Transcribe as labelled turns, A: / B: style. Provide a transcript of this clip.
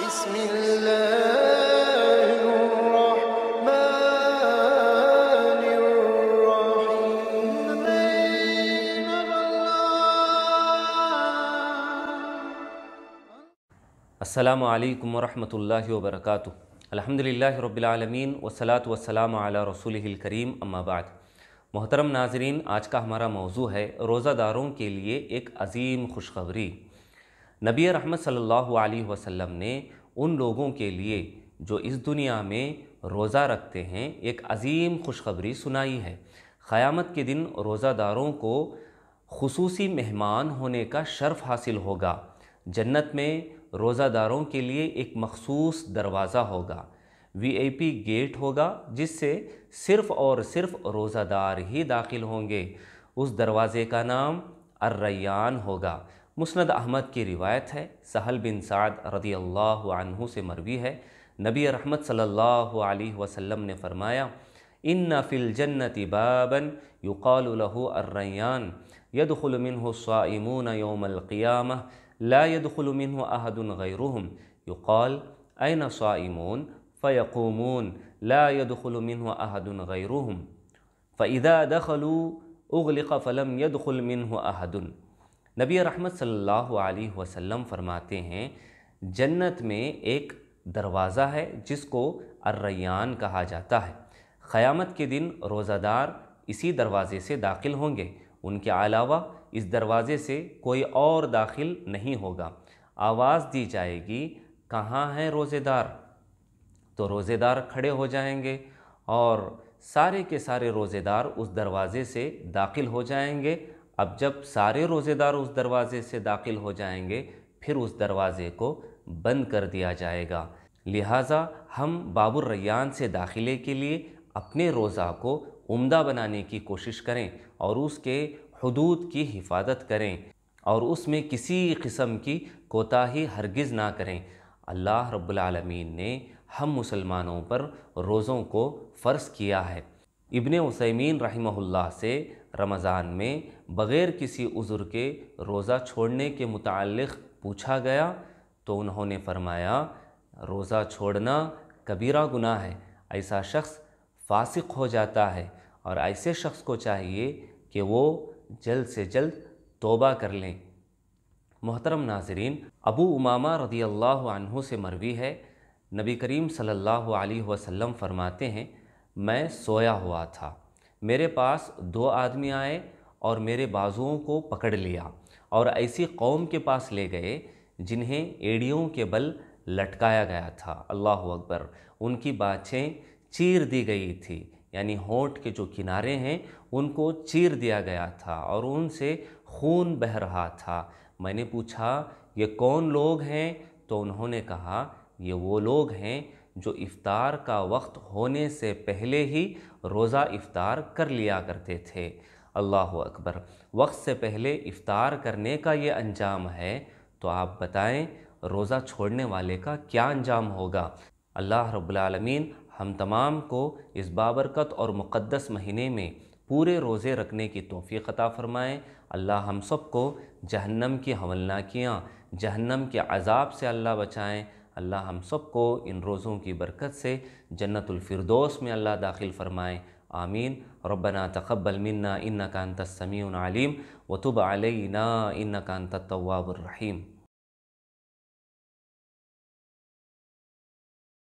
A: السلام علیکم ورحمۃ اللہ وبرکاتہ الحمد للہ رب العالمین وصلاۃ والسلام علی رسول الکریم اما بعد محترم ناظرین آج کا ہمارا موضوع ہے روزہ داروں کے لیے ایک عظیم خوشخبری نبی رحمت صلی اللہ علیہ وسلم نے ان لوگوں کے لیے جو اس دنیا میں روزہ رکھتے ہیں ایک عظیم خوشخبری سنائی ہے قیامت کے دن روزہ داروں کو خصوصی مہمان ہونے کا شرف حاصل ہوگا جنت میں روزہ داروں کے لیے ایک مخصوص دروازہ ہوگا وی اے پی گیٹ ہوگا جس سے صرف اور صرف روزہ دار ہی داخل ہوں گے اس دروازے کا نام الریان ہوگا मुस्नद अहमद की रिवायत है सहल बिन साद रदी अल्लाह अनहु से मरवी है नबी रहमत सल्लल्लाहु अलैहि वसल्लम ने फरमाया इन फ़िल जन्नति बाबन युकालहू अर्रैयान यदखलमिन साइमून योमलक़ियाम ला यदखलमिन अहदन गैरहम युकाल अन साइमून फ़यकूमून ला यदखलमिन अहदन गैरहम फ़ैदा दखलू उगलिक फ़लम यदखल मिन अहदन نبی رحمت صلی اللہ علیہ وسلم فرماتے ہیں جنت میں ایک دروازہ ہے جس کو الریان کہا جاتا ہے قیامت کے دن روزہ دار اسی دروازے سے داخل ہوں گے ان کے علاوہ اس دروازے سے کوئی اور داخل نہیں ہوگا آواز دی جائے گی کہاں ہیں روزے دار تو روزے دار کھڑے ہو جائیں گے اور سارے کے سارے روزے دار اس دروازے سے داخل ہو جائیں گے اب جب سارے روزے دار اس دروازے سے داخل ہو جائیں گے پھر اس دروازے کو بند کر دیا جائے گا لہٰذا ہم باب الریان سے داخلے کے لیے اپنے روزہ کو عمدہ بنانے کی کوشش کریں اور اس کے حدود کی حفاظت کریں اور اس میں کسی قسم کی کوتاہی ہرگز نہ کریں اللہ رب العالمین نے ہم مسلمانوں پر روزوں کو فرض کیا ہے ابن عسیمین رحمہ اللہ سے رمضان میں بغیر کسی عذر کے روزہ چھوڑنے کے متعلق پوچھا گیا تو انہوں نے فرمایا روزہ چھوڑنا کبیرہ گناہ ہے ایسا شخص فاسق ہو جاتا ہے اور ایسے شخص کو چاہیے کہ وہ جلد سے جلد توبہ کر لیں محترم ناظرین ابو امامہ رضی اللہ عنہ سے مروی ہے نبی کریم صلی اللہ علیہ وسلم فرماتے ہیں میں سویا ہوا تھا میرے پاس دو آدمی آئے اور میرے بازوؤں کو پکڑ لیا اور ایسی قوم کے پاس لے گئے جنہیں ایڑیوں کے بل لٹکایا گیا تھا اللہ اکبر ان کی باچھیں چیر دی گئی تھی یعنی ہونٹ کے جو کنارے ہیں ان کو چیر دیا گیا تھا اور ان سے خون بہ رہا تھا میں نے پوچھا یہ کون لوگ ہیں تو انہوں نے کہا یہ وہ لوگ ہیں جو افطار کا وقت ہونے سے پہلے ہی روزہ افطار کر لیا کرتے تھے اللہ اکبر وقت سے پہلے افطار کرنے کا یہ انجام ہے تو آپ بتائیں روزہ چھوڑنے والے کا کیا انجام ہوگا اللہ رب العالمین ہم تمام کو اس بابرکت اور مقدس مہینے میں پورے روزے رکھنے کی توفیق عطا فرمائیں اللہ ہم سب کو جہنم کی حملناکیاں جہنم کے عذاب سے اللہ بچائیں اللہ ہم سب کو ان روزوں کی برکت سے جنت الفردوس میں اللہ داخل فرمائے آمین ربنا تقبل منا انکا انت السمیع العلیم وطب انکا انت التواب الرحیم